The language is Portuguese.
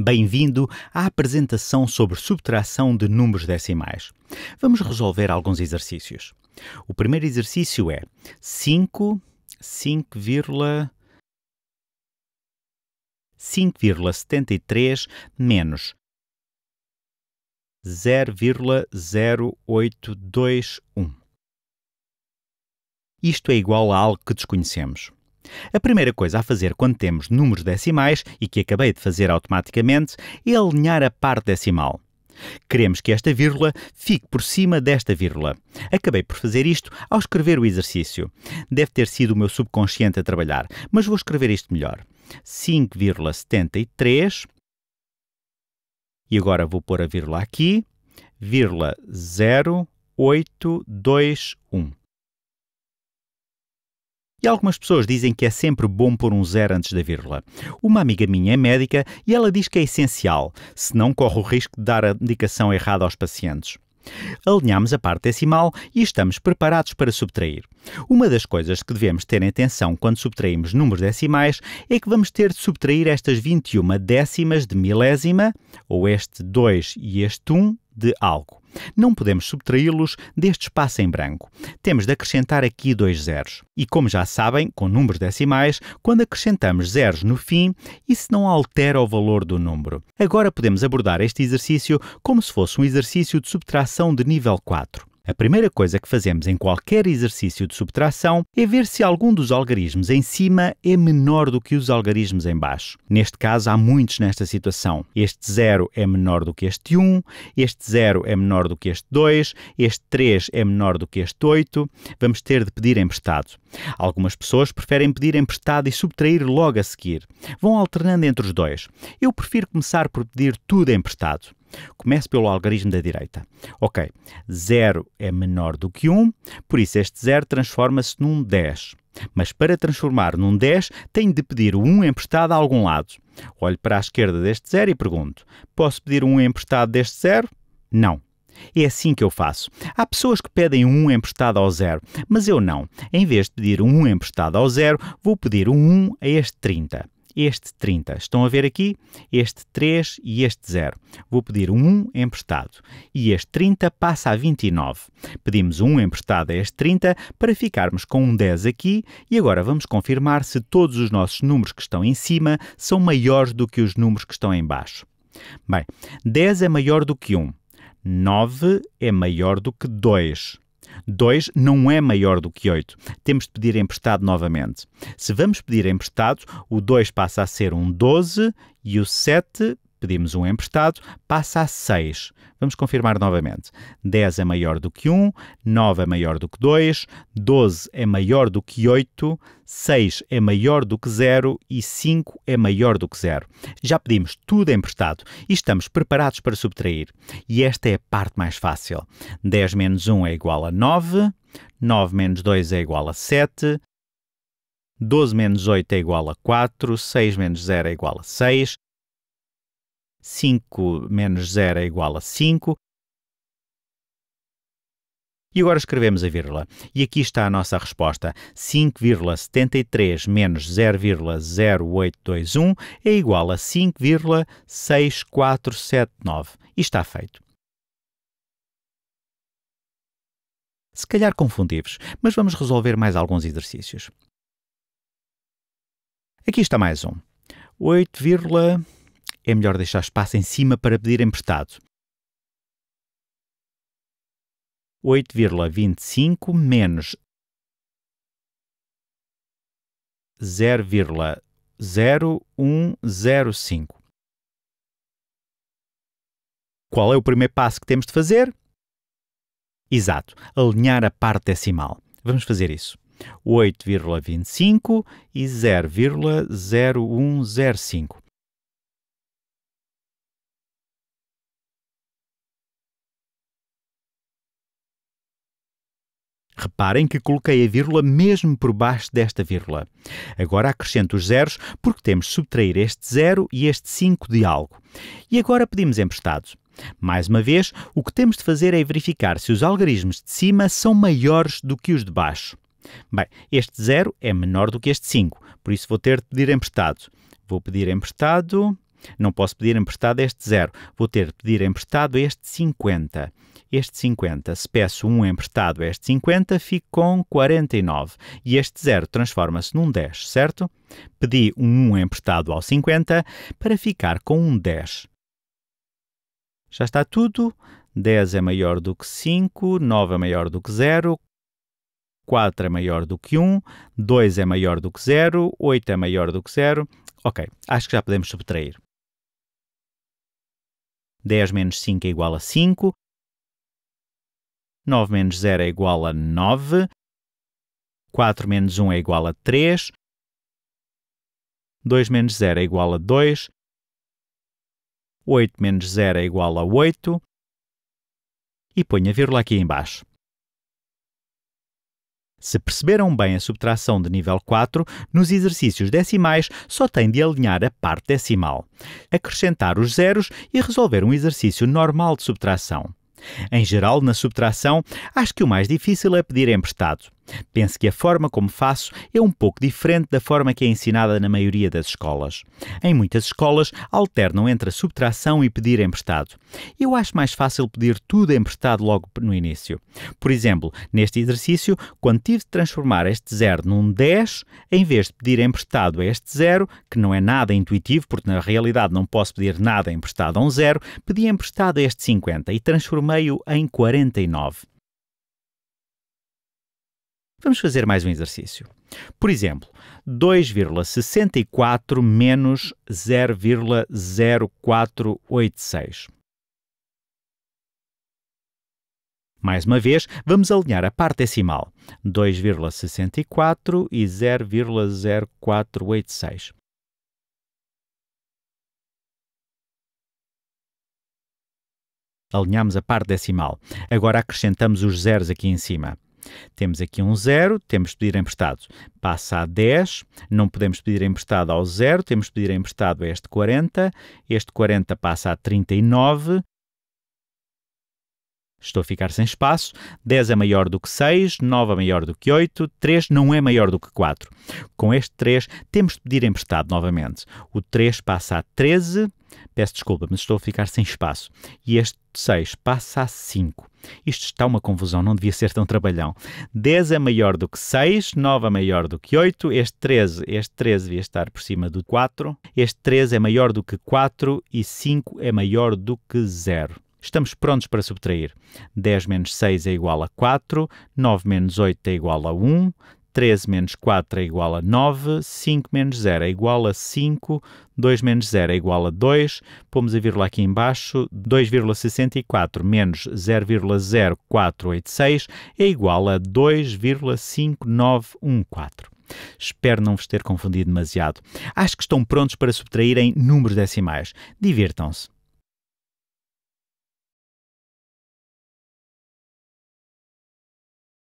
Bem-vindo à apresentação sobre subtração de números decimais. Vamos resolver alguns exercícios. O primeiro exercício é 5, 5,73 menos 0,0821. Isto é igual a algo que desconhecemos. A primeira coisa a fazer quando temos números decimais, e que acabei de fazer automaticamente, é alinhar a parte decimal. Queremos que esta vírgula fique por cima desta vírgula. Acabei por fazer isto ao escrever o exercício. Deve ter sido o meu subconsciente a trabalhar, mas vou escrever isto melhor. 5,73 e agora vou pôr a vírgula aqui, vírgula 0821. E algumas pessoas dizem que é sempre bom pôr um zero antes da vírgula. Uma amiga minha é médica e ela diz que é essencial, se não corre o risco de dar a indicação errada aos pacientes. Alinhamos a parte decimal e estamos preparados para subtrair. Uma das coisas que devemos ter em atenção quando subtraímos números decimais é que vamos ter de subtrair estas 21 décimas de milésima, ou este 2 e este 1, de algo. Não podemos subtraí-los deste espaço em branco. Temos de acrescentar aqui dois zeros. E como já sabem, com números decimais, quando acrescentamos zeros no fim, isso não altera o valor do número. Agora podemos abordar este exercício como se fosse um exercício de subtração de nível 4. A primeira coisa que fazemos em qualquer exercício de subtração é ver se algum dos algarismos em cima é menor do que os algarismos em baixo. Neste caso, há muitos nesta situação. Este 0 é menor do que este 1, um, este 0 é menor do que este 2, este 3 é menor do que este 8. Vamos ter de pedir emprestado. Algumas pessoas preferem pedir emprestado e subtrair logo a seguir. Vão alternando entre os dois. Eu prefiro começar por pedir tudo emprestado. Comece pelo algarismo da direita. Ok, 0 é menor do que 1, por isso este 0 transforma-se num 10. Mas para transformar num 10, tenho de pedir o 1 emprestado a algum lado. Olho para a esquerda deste 0 e pergunto: posso pedir um emprestado deste 0? Não. É assim que eu faço. Há pessoas que pedem um emprestado ao 0, mas eu não. Em vez de pedir um emprestado ao 0, vou pedir um 1 a este 30 este 30. Estão a ver aqui este 3 e este 0. Vou pedir um 1 emprestado e este 30 passa a 29. Pedimos um emprestado a este 30 para ficarmos com um 10 aqui e agora vamos confirmar se todos os nossos números que estão em cima são maiores do que os números que estão em baixo. Bem, 10 é maior do que 1. 9 é maior do que 2. 2 não é maior do que 8. Temos de pedir emprestado novamente. Se vamos pedir emprestado, o 2 passa a ser um 12 e o 7 pedimos um emprestado, passa a 6. Vamos confirmar novamente. 10 é maior do que 1, 9 é maior do que 2, 12 é maior do que 8, 6 é maior do que 0 e 5 é maior do que 0. Já pedimos tudo emprestado e estamos preparados para subtrair. E esta é a parte mais fácil. 10 menos 1 é igual a 9, 9 menos 2 é igual a 7, 12 menos 8 é igual a 4, 6 menos 0 é igual a 6, 5 menos 0 é igual a 5. E agora escrevemos a vírgula. E aqui está a nossa resposta. 5,73 menos 0,0821 é igual a 5,6479. E está feito. Se calhar confundivos, mas vamos resolver mais alguns exercícios. Aqui está mais um. 8, é melhor deixar espaço em cima para pedir emprestado. 8,25 menos 0,0105. Qual é o primeiro passo que temos de fazer? Exato, alinhar a parte decimal. Vamos fazer isso. 8,25 e 0,0105. Reparem que coloquei a vírgula mesmo por baixo desta vírgula. Agora acrescento os zeros porque temos de subtrair este zero e este 5 de algo. E agora pedimos emprestado. Mais uma vez, o que temos de fazer é verificar se os algarismos de cima são maiores do que os de baixo. Bem, este zero é menor do que este 5, por isso vou ter de pedir emprestado. Vou pedir emprestado... Não posso pedir emprestado este zero. Vou ter de pedir emprestado este 50 este 50. Se peço 1 emprestado a este 50, fico com 49 e este 0 transforma-se num 10, certo? Pedi um 1 emprestado ao 50 para ficar com um 10. Já está tudo. 10 é maior do que 5, 9 é maior do que 0, 4 é maior do que 1, 2 é maior do que 0, 8 é maior do que 0. Ok, acho que já podemos subtrair. 10 menos 5 é igual a 5, 9 menos 0 é igual a 9. 4 menos 1 é igual a 3. 2 menos 0 é igual a 2. 8 menos 0 é igual a 8. E ponho a vírgula aqui embaixo. Se perceberam bem a subtração de nível 4, nos exercícios decimais só tem de alinhar a parte decimal, acrescentar os zeros e resolver um exercício normal de subtração. Em geral, na subtração, acho que o mais difícil é pedir emprestado. Penso que a forma como faço é um pouco diferente da forma que é ensinada na maioria das escolas. Em muitas escolas, alternam entre a subtração e pedir emprestado. Eu acho mais fácil pedir tudo emprestado logo no início. Por exemplo, neste exercício, quando tive de transformar este zero num 10, em vez de pedir emprestado a este zero, que não é nada intuitivo, porque na realidade não posso pedir nada emprestado a um zero, pedi emprestado a este 50 e transformei-o em 49. Vamos fazer mais um exercício. Por exemplo, 2,64 menos 0,0486. Mais uma vez, vamos alinhar a parte decimal, 2,64 e 0,0486. Alinhamos a parte decimal. Agora acrescentamos os zeros aqui em cima. Temos aqui um zero, temos de pedir emprestado. Passa a 10, não podemos pedir emprestado ao zero, temos de pedir emprestado a este 40, este 40 passa a 39. Estou a ficar sem espaço. 10 é maior do que 6, 9 é maior do que 8, 3 não é maior do que 4. Com este 3, temos de pedir emprestado novamente. O 3 passa a 13, Peço desculpa, mas estou a ficar sem espaço. E este 6 passa a 5. Isto está uma confusão, não devia ser tão trabalhão. 10 é maior do que 6, 9 é maior do que 8, este 13, este 13 devia estar por cima do 4, este 13 é maior do que 4 e 5 é maior do que 0. Estamos prontos para subtrair. 10 menos 6 é igual a 4, 9 menos 8 é igual a 1, 3 menos 4 é igual a 9, 5 menos 0 é igual a 5, 2 menos 0 é igual a 2, pomos a vírgula aqui embaixo, 2,64 menos 0,0486 é igual a 2,5914. Espero não vos ter confundido demasiado. Acho que estão prontos para subtraírem números decimais. Divirtam-se!